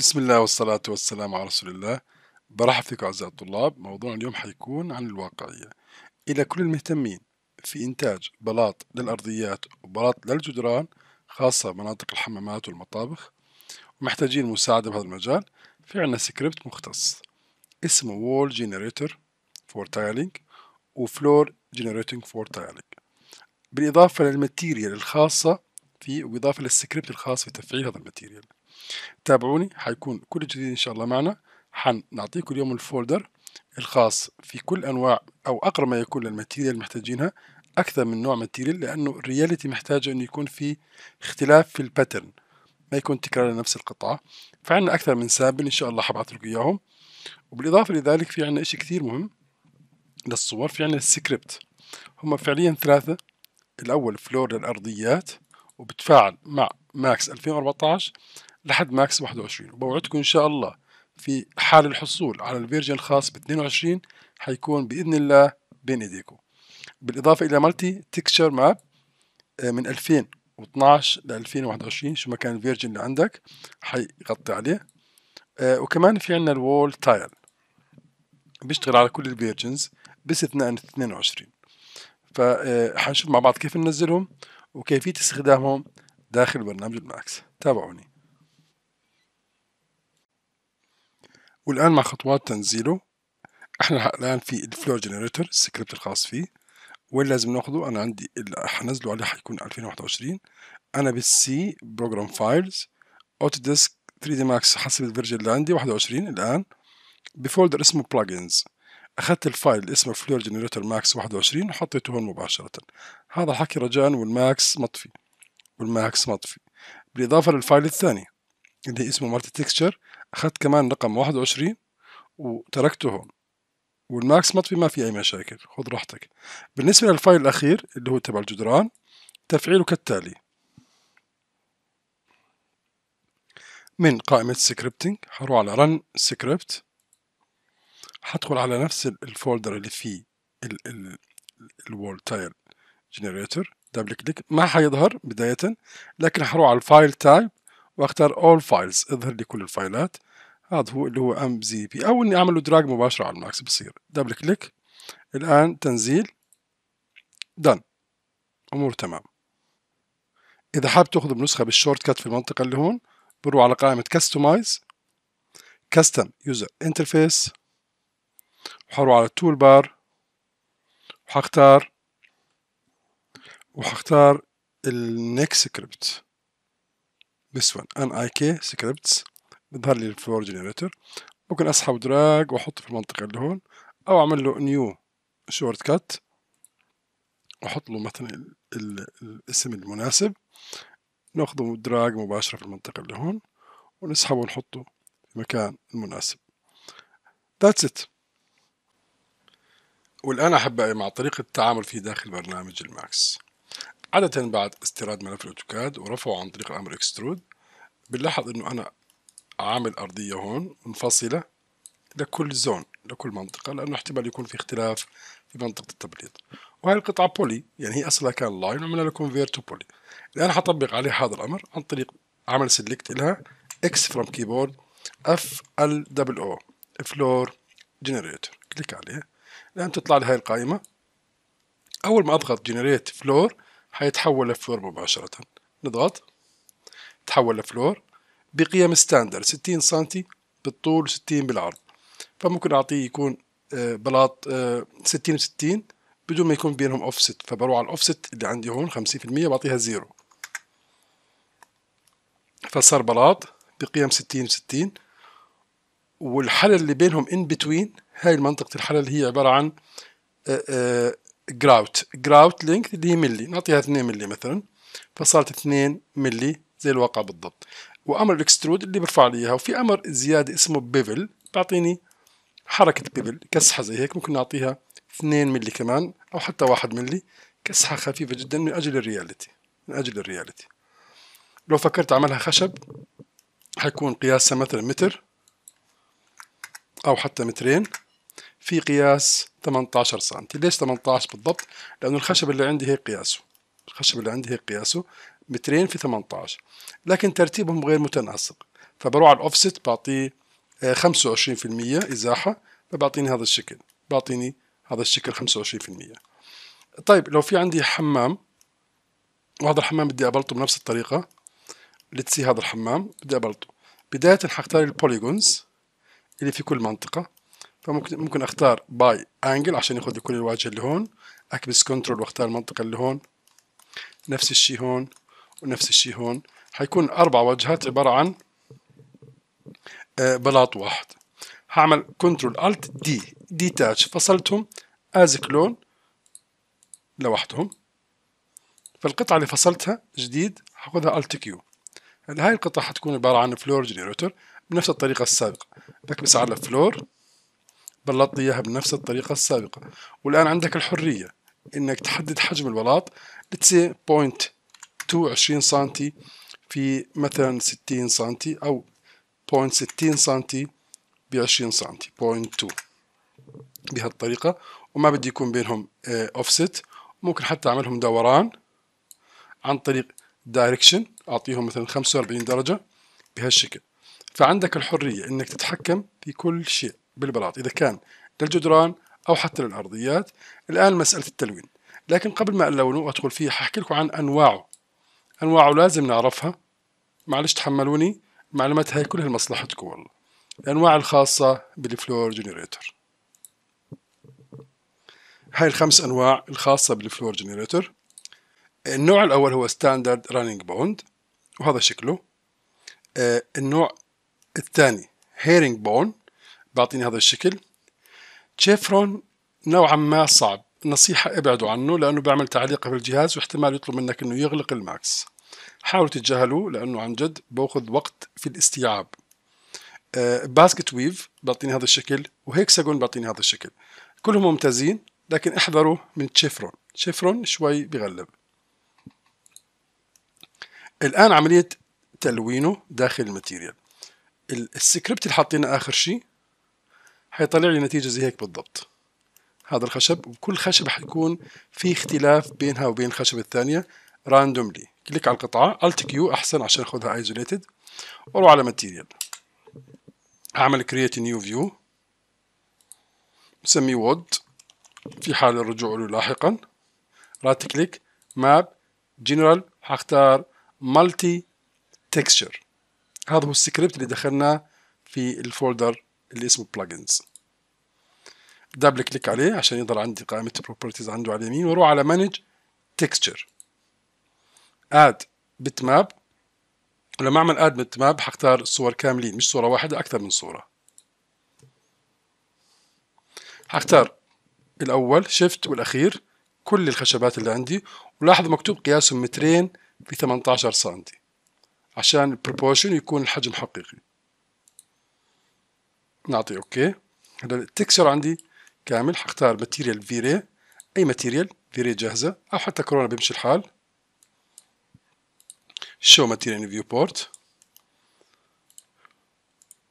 بسم الله والصلاة والسلام على رسول الله برحب فيكم أعزائي الطلاب موضوعنا اليوم حيكون عن الواقعية إلى كل المهتمين في إنتاج بلاط للأرضيات وبلاط للجدران خاصة مناطق الحمامات والمطابخ ومحتاجين مساعدة بهذا المجال في عنا سكريبت مختص اسمه Generator for فور تايلينج Floor جنريتنج فور تايلينج بالإضافة للماتيريال الخاصة في وإضافة للسكريبت الخاص في تفعيل هذا الماتيريال تابعوني حيكون كل جديد إن شاء الله معنا حنعطيكم اليوم الفولدر الخاص في كل أنواع أو أقرب ما يكون للماتيريال محتاجينها أكثر من نوع ماتيريال لأنه الرياليتي محتاجة أنه يكون في اختلاف في الباترن ما يكون تكرار لنفس القطعة فعندنا أكثر من سامبل إن شاء الله حبعث لكم إياهم وبالإضافة لذلك في عندنا إشي كثير مهم للصور في عندنا السكريبت هم فعليا ثلاثة الأول فلور للأرضيات وبتفاعل مع ماكس 2014 لحد ماكس 21 وبوعدكم إن شاء الله في حال الحصول على الفيرجن الخاص ب 22 حيكون بإذن الله بين إيديكم بالإضافة إلى مالتي تكشر ماب آه، من 2012 ل 2021 شو ما كان الفيرجن اللي عندك حيغطي عليه آه، وكمان في عندنا الوول تايل بيشتغل على كل الفيرجنز باستثناء 22 فحنشوف آه، مع بعض كيف ننزلهم وكيفية استخدامهم داخل برنامج الماكس تابعوني والآن مع خطوات تنزيله احنا الآن في الفلو جنريتور السكريبت الخاص فيه وين لازم ناخذه أنا عندي اللي حنزله عليه حيكون 2021 أنا بالسي بروجرام فايلز ديسك 3 دي ماكس حسب الفيرجن اللي عندي 21 الآن بفولدر اسمه plugins أخذت الفايل اللي اسمه فلور جنريتور ماكس 21 وحطيته هون مباشرة هذا الحكي رجاء والماكس مطفي والماكس مطفي بالإضافة للفايل الثاني اللي اسمه مالتي تكستشر أخذت كمان رقم 21 وتركته والماكس مطفي ما في أي مشاكل خذ راحتك بالنسبة للفايل الأخير اللي هو تبع الجدران تفعيله كالتالي من قائمة سكريبتنج حروح على رن سكريبت حدخل على نفس الفولدر اللي فيه ال ال الوول تايل جنريتور دبل كليك ما حيظهر بداية لكن حروح على الفايل تايب واختار all files اظهر لي كل الفايلات هذا هو اللي هو ام زي بي او اني اعمل له دراج مباشره على الماكس بصير دبل كليك الان تنزيل دن امور تمام اذا حاب تاخذ بنسخه بالشورت كات في المنطقه اللي هون بروح على قائمه كاستمايز كاستم يوزر انترفيس وحروح على التول بار وحختار وحختار النكست سكريبت this one ان اي كي سكريبتس بيظهر لي الفلور جنريتور ممكن اسحب دراج واحطه في المنطقه اللي هون او اعمل له نيو شورت كات واحط له مثلا ال ال الاسم المناسب ناخذه دراج مباشره في المنطقه اللي هون ونسحبه ونحطه في المكان المناسب ذاتس ات والآن أحبائي مع طريقة التعامل في داخل برنامج الماكس عادة بعد استيراد ملف الأوتوكاد ورفعه عن طريق الأمر اكسترود بنلاحظ إنه أنا عامل أرضية هون منفصلة لكل زون لكل منطقة لأنه احتمال يكون في اختلاف في منطقة التبليط وهي القطعة بولي يعني هي أصلها كان لاين وعملنا لها كونفيرت تو بولي الآن حطبق عليه هذا الأمر عن طريق عمل سيلكت لها اكس فروم كيبورد اف ال دبل او فلور جنريتور كليك عليه الآن تطلع لي هاي القائمة أول ما أضغط جنريت فلور حيتحول لفلور مباشرة نضغط تحول لفلور بقيم ستاندر 60 سنتي بالطول و60 بالعرض فممكن أعطيه يكون آه، بلاط 60 آه، و60 بدون ما يكون بينهم اوفست فبروح على الاوفست اللي عندي هون 50% بعطيها زيرو فصار بلاط بقيم 60 و60 والحلل اللي بينهم ان بتوين هاي منطقة الحلل هي عبارة عن آه، جراوت جراوت لينك اللي هي ملي نعطيها 2 ملي مثلا فصارت 2 ملي زي الواقع بالضبط وامر الاكسترود اللي برفع لي اياها وفي امر زياده اسمه بيفل بيعطيني حركه بيفل كسحه زي هيك ممكن نعطيها 2 ملي كمان او حتى 1 ملي كسحه خفيفه جدا من اجل الرياليتي من اجل الرياليتي لو فكرت اعملها خشب حيكون قياسها مثلا متر او حتى مترين في قياس 18 سم ليش 18 بالضبط لأنه الخشب اللي عندي هيك قياسه الخشب اللي عندي هيك قياسه مترين في 18 لكن ترتيبهم غير متناسق فبروح على الأوفست بعطيه 25% آه، إزاحة فبعطيني هذا الشكل بعطيني هذا الشكل 25% طيب لو في عندي حمام وهذا الحمام بدي أبلطه بنفس الطريقة لتسي هذا الحمام بدي أبلطه بداية حختار البوليجونز اللي في كل منطقة فممكن ممكن اختار باي انجل عشان ياخذ لي كل الواجهه اللي هون اكبس كنترول واختار المنطقه اللي هون نفس الشيء هون ونفس الشيء هون حيكون اربع واجهات عباره عن آه، بلاط واحد هعمل كنترول الت دي ديتاتش فصلتهم از كلون لوحدهم فالقطعه اللي فصلتها جديد هاخذها الت كيو هاي القطعه حتكون عباره عن فلور جنريتور بنفس الطريقه السابقه بكبس على فلور بلطني إياها بنفس الطريقة السابقة والآن عندك الحرية إنك تحدد حجم البلاط لتسي بوينت عشرين سنتي في مثلا ستين سنتي أو بوينت ستين سنتي بعشرين 20 سنتي بوينت تو بهالطريقة وما بدي يكون بينهم أوفست آه، ممكن حتى أعملهم دوران عن طريق دايركشن أعطيهم مثلا خمسة وأربعين درجة بهالشكل فعندك الحرية إنك تتحكم في كل شيء بالبلاط إذا كان للجدران أو حتى للأرضيات الآن مسألة التلوين لكن قبل ما ألونه وأدخل فيه ححكي لكم عن أنواعه أنواعه لازم نعرفها معلش تحملوني المعلومات هاي كلها لمصلحتكم والله الأنواع الخاصة بالفلور جنريتور هاي الخمس أنواع الخاصة بالفلور جنريتور النوع الأول هو ستاندرد رانينج بوند وهذا شكله آه، النوع الثاني هيرينج بوند بعطيني هذا الشكل جيفرون نوعا ما صعب نصيحة ابعدوا عنه لأنه بيعمل تعليق بالجهاز واحتمال يطلب منك أنه يغلق الماكس حاولوا تتجاهلوه لأنه عن جد بأخذ وقت في الاستيعاب آه، باسكت ويف بيعطيني هذا الشكل وهيكساجون بيعطيني هذا الشكل كلهم ممتازين لكن احذروا من تشيفرون تشيفرون شوي بغلب الآن عملية تلوينه داخل الماتيريال السكريبت اللي حاطينه آخر شيء حيطلع لي نتيجة زي هيك بالضبط هذا الخشب وكل خشب حيكون في اختلاف بينها وبين الخشب الثانية راندوملي كليك على القطعة الت كيو احسن عشان اخذها ايزوليتد واروح على ماتيريال اعمل كرييت نيو فيو بسميه وود في حال الرجوع له لاحقا رايت كليك ماب جنرال حختار مالتي تكستشر هذا هو السكريبت اللي دخلناه في الفولدر اللي اسمه plugins دبل كليك عليه عشان يظهر عندي قائمة البروبرتيز عنده على اليمين واروح على مانج تكستشر اد بت ماب ولما اعمل اد بت ماب حختار صور كاملين مش صورة واحدة اكثر من صورة حختار الاول شيفت والاخير كل الخشبات اللي عندي ولاحظ مكتوب قياسهم مترين ب 18 سنتي عشان البروبوشن يكون الحجم حقيقي نعطي اوكي هلا التكسر عندي كامل حختار ماتيريال فيري اي ماتيريال فيري جاهزه او حتى كورونا بيمشي الحال شو ماتيريال فيو بورت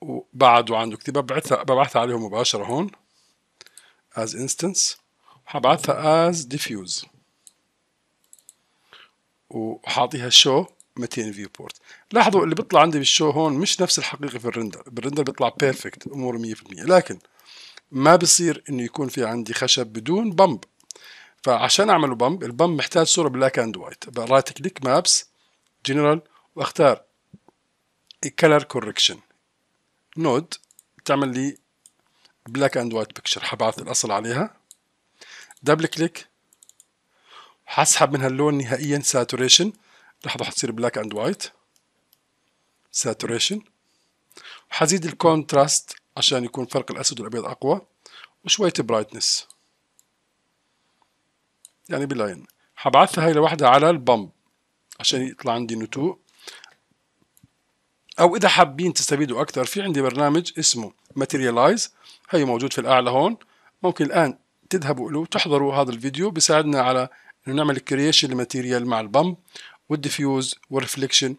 وبعده وعنده كتير ببعثها ببعثها عليهم مباشره هون از انستنس وحبعثها از ديفيوز وحاعطيها شو 200 فيو بورت لاحظوا اللي بيطلع عندي بالشو هون مش نفس الحقيقي في الرندر بالرندر بيطلع بيرفكت امور 100% لكن ما بصير انه يكون في عندي خشب بدون بامب فعشان اعمله بامب البامب محتاج صوره بلاك اند وايت رايت كليك مابس جنرال واختار كلر كوركشن نود بتعمل لي بلاك اند وايت بكتشر حبعث الاصل عليها دبل كليك حسحب من هاللون نهائيا ساتوريشن لحظة حتصير بلاك اند وايت ساتوريشن وحزيد الكونتراست عشان يكون فرق الأسود والأبيض أقوى وشوية برايتنس يعني بالعين حبعثها هاي لوحدها على البامب عشان يطلع عندي نتوء او اذا حابين تستفيدوا اكثر في عندي برنامج اسمه ماتيريالايز هي موجود في الاعلى هون ممكن الان تذهبوا له وتحضروا هذا الفيديو بيساعدنا على انه نعمل كرييشن لماتيريال مع البامب والديفيوز والرفليكشن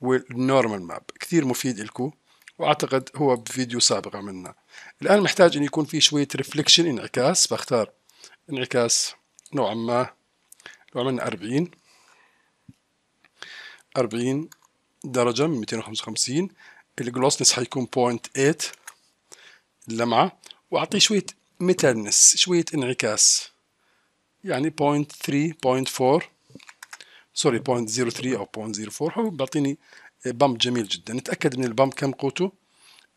والنورمال ماب كثير مفيد لكم واعتقد هو بفيديو سابق عملنا الان محتاج ان يكون في شويه ريفليكشن انعكاس بختار انعكاس نوعا ما لو عملنا 40 40 درجة من 255 الجلوسنس حيكون 0.8 اللمعة وأعطيه شوية ميتالنس شوية انعكاس يعني 0.3 0.4 سوري 0.03 او 0.04 هو بيعطيني بامب جميل جدا نتاكد من البامب كم قوته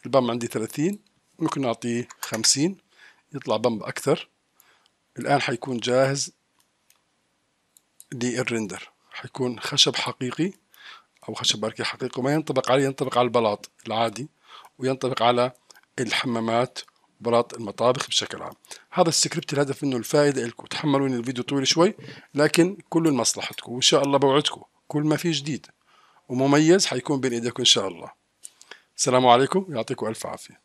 البامب عندي 30 ممكن اعطيه 50 يطلع بامب اكثر الان حيكون جاهز للرندر حيكون خشب حقيقي او خشب بركي حقيقي وما ينطبق عليه ينطبق على البلاط العادي وينطبق على الحمامات براءة المطابخ بشكل عام هذا السكريبت الهدف منه الفائدة لكم تحملوني الفيديو طويل شوي لكن كله لمصلحتكم وإن شاء الله بوعدكم كل ما في جديد ومميز حيكون بين إيديكم إن شاء الله السلام عليكم يعطيكم ألف عافية